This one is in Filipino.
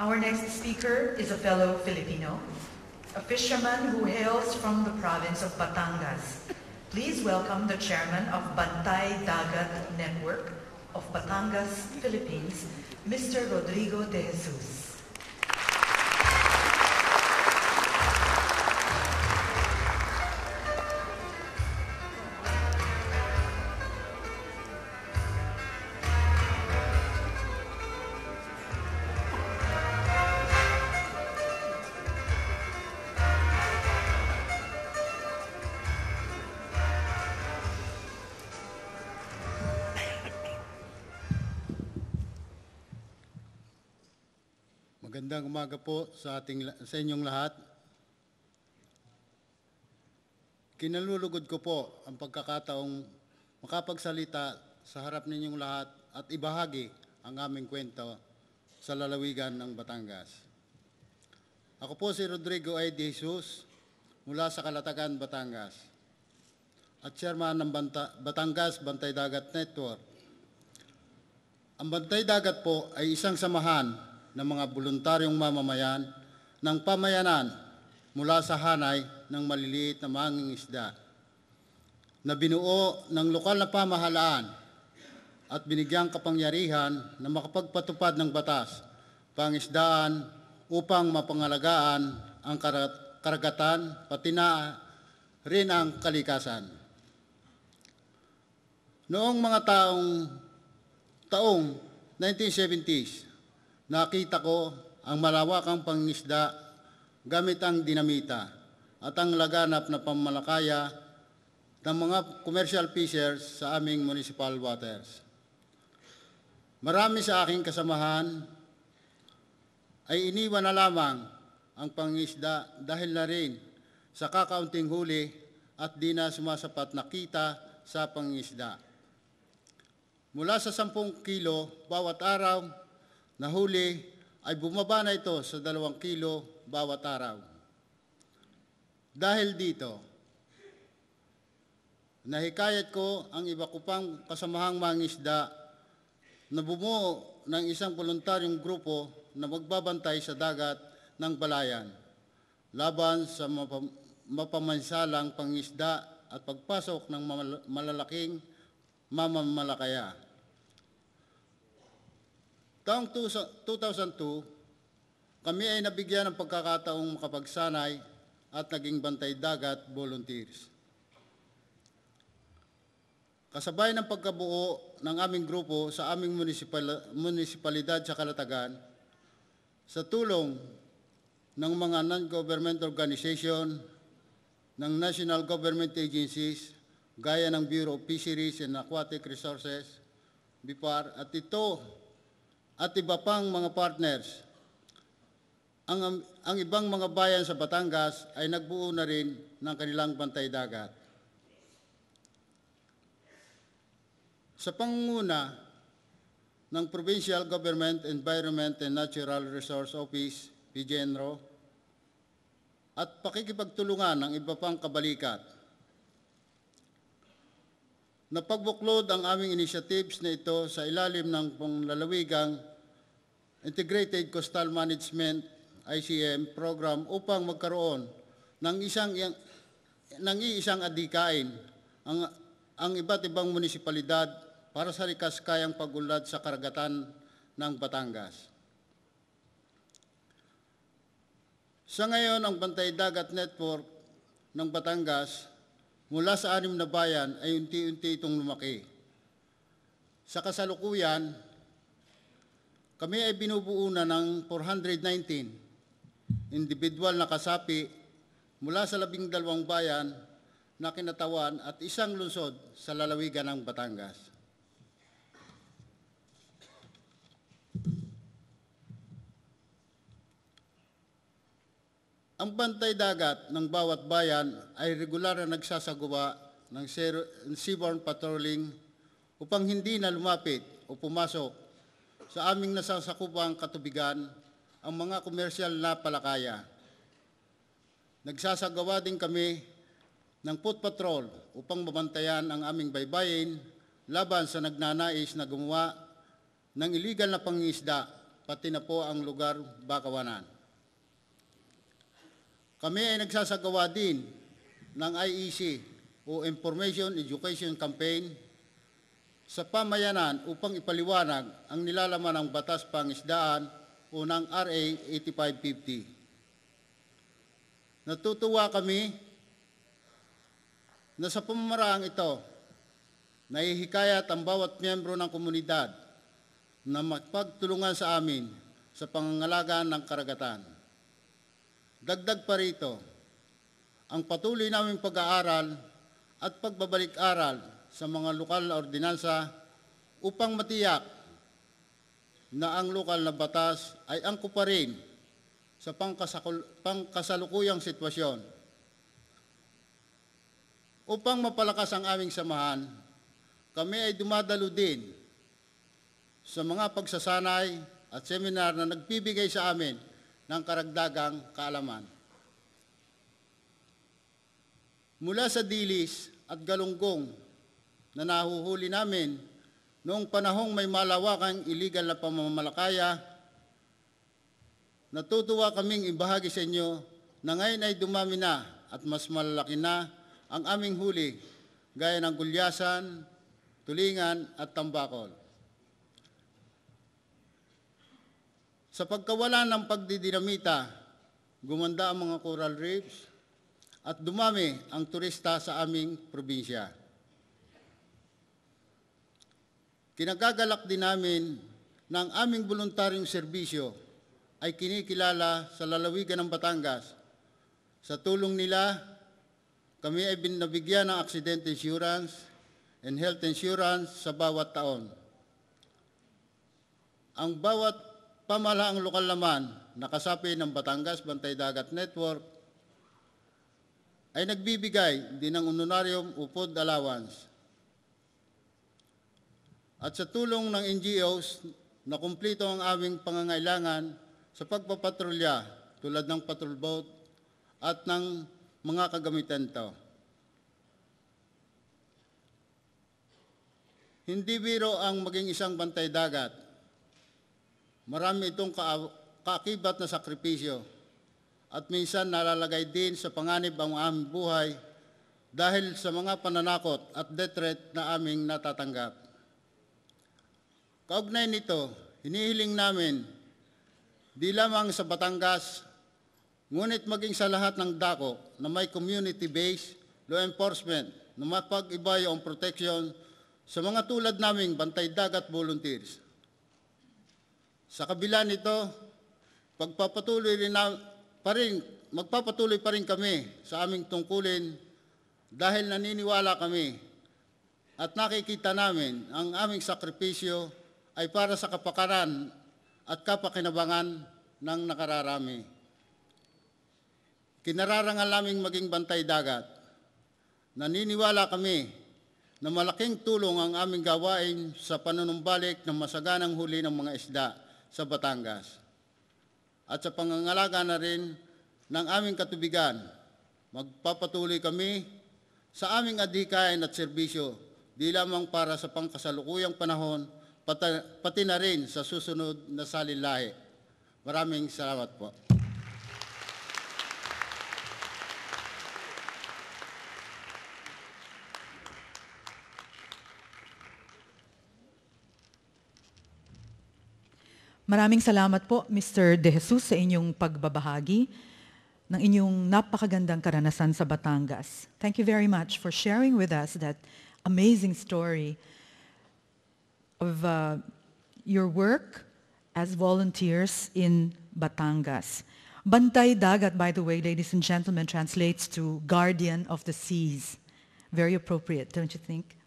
Our next speaker is a fellow Filipino, a fisherman who hails from the province of Batangas. Please welcome the chairman of Bantay Dagat Network of Batangas, Philippines, Mr. Rodrigo De Jesus. Magandang umaga po sa, ating, sa inyong lahat. Kinalulugod ko po ang pagkakataong makapagsalita sa harap ninyong lahat at ibahagi ang aming kwento sa lalawigan ng Batangas. Ako po si Rodrigo A. De Jesus mula sa Kalatagan, Batangas at chairman ng Banta Batangas Bantay Dagat Network. Ang Bantay Dagat po ay isang samahan ng mga voluntaryong mamamayan ng pamayanan mula sa hanay ng maliliit na manging isda na binuo ng lokal na pamahalaan at binigyang kapangyarihan na makapagpatupad ng batas, pangisdaan upang mapangalagaan ang karagatan pati na rin ang kalikasan. Noong mga taong taong 1970s, nakita ko ang malawakang pangisda gamit ang dinamita at ang laganap na pamalakaya ng mga commercial fishers sa aming municipal waters. Marami sa aking kasamahan ay iniwan na lamang ang pangisda dahil na rin sa kakaunting huli at di na sumasapat na kita sa pangisda. Mula sa 10 kilo bawat araw, na huli ay bumaba na ito sa dalawang kilo bawat araw. Dahil dito, nahikayat ko ang iba ko pang kasamahang mangisda na bumuo ng isang voluntaryong grupo na magbabantay sa dagat ng balayan laban sa mapamansalang pangisda at pagpasok ng malalaking mamamalakaya. Taong 2002, kami ay nabigyan ng pagkakataong makapagsanay at naging bantay dagat volunteers. Kasabay ng pagkabuo ng aming grupo sa aming munisipal, munisipalidad sa Kalatagan, sa tulong ng mga non-government organization, ng national government agencies, gaya ng Bureau of Fisheries and Aquatic Resources, BIPAR, at ito at iba pang mga partners. Ang, ang ibang mga bayan sa Batangas ay nagbuo na rin ng kanilang pantay dagat. Sa pangunguna ng Provincial Government Environment and Natural Resource Office, PGENRO, at pakikipagtulungan ng iba pang kabalikat. Napagbuklod ang aming initiatives na ito sa ilalim ng panglalawigang Integrated Coastal Management ICM program upang magkaroon ng isang ng iisang adikain ang ang iba't ibang munisipalidad para sa likas kayang pagunlad sa karagatan ng Batangas. Sa ngayon, ang Bantay Dagat Network ng Batangas mula sa anim na bayan ay unti-unti itong lumaki. Sa kasalukuyan, kami ay binubuo na ng 419 individual na kasapi mula sa labing dalawang bayan na kinatawan at isang lungsod sa lalawigan ng Batangas. Ang bantay dagat ng bawat bayan ay regular na nagsasagawa ng seaborne patrolling upang hindi na lumapit o pumasok sa aming nasasakupang katubigan ang mga komersyal na palakaya. Nagsasagawa din kami ng foot patrol upang mabantayan ang aming baybayin laban sa nagnanais na gumawa ng iligal na pangisda pati na po ang lugar bakawanan. Kami ay nagsasagawa din ng IEC o Information Education Campaign sa pamayanan upang ipaliwanag ang nilalaman ng Batas Pangisdaan o ng RA 8550. Natutuwa kami na sa pamamaraang ito, naihikayat ang bawat miyembro ng komunidad na magpagtulungan sa amin sa pangangalaga ng karagatan. Dagdag pa rito, ang patuloy naming pag-aaral at pagbabalik-aral sa mga lokal na ordinansa upang matiyak na ang lokal na batas ay angkop pa rin sa pangkasalukuyang sitwasyon. Upang mapalakas ang aming samahan, kami ay dumadalo din sa mga pagsasanay at seminar na nagbibigay sa amin ng karagdagang kaalaman. Mula sa Dilis at Galunggong na nahuhuli namin noong panahong may malawakang illegal na pamamalakaya, natutuwa kaming ibahagi sa inyo na ngayon ay dumami na at mas malalaki na ang aming huli gaya ng gulyasan, tulingan at tambakol. Sa pagkawala ng pagdidinamita, gumanda ang mga coral reefs at dumami ang turista sa aming probinsya. Kinagagalak din namin na ang aming voluntaryong serbisyo ay kinikilala sa lalawigan ng Batangas. Sa tulong nila, kami ay binabigyan ng accident insurance and health insurance sa bawat taon. Ang bawat pamalaang lokal naman na kasapi ng Batangas Bantay Dagat Network ay nagbibigay din ng honorarium upod allowance at sa tulong ng NGOs na kumplito ang aming pangangailangan sa pagpapatrolya tulad ng patrol boat at ng mga kagamitan to. Hindi biro ang maging isang bantay dagat. Marami itong ka kaakibat na sakripisyo at minsan nalalagay din sa panganib ang aming buhay dahil sa mga pananakot at death threat na aming natatanggap. Kaugnay nito, hinihiling namin, di lamang sa Batangas, ngunit maging sa lahat ng dako na may community-based law enforcement na mapag-iba ang protection sa mga tulad naming bantay dagat volunteers. Sa kabila nito, pagpapatuloy rin na, pa rin, magpapatuloy pa rin kami sa aming tungkulin dahil naniniwala kami at nakikita namin ang aming sakripisyo ay para sa kapakanan at kapakinabangan ng nakararami. Kinararangal naming maging bantay dagat. Naniniwala kami na malaking tulong ang aming gawain sa panunumbalik ng masaganang huli ng mga isda sa Batangas at sa pangangalaga na rin ng aming katubigan. Magpapatuloy kami sa aming adhikain at serbisyo di lamang para sa pangkasalukuyang panahon pati, pati na rin sa susunod na salilahi. Maraming salamat po. Maraming salamat po, Mr. De Jesus, sa inyong pagbabahagi ng inyong napakagandang karanasan sa Batangas. Thank you very much for sharing with us that amazing story of uh, your work as volunteers in Batangas. Bantay Dagat, by the way, ladies and gentlemen, translates to guardian of the seas. Very appropriate, don't you think?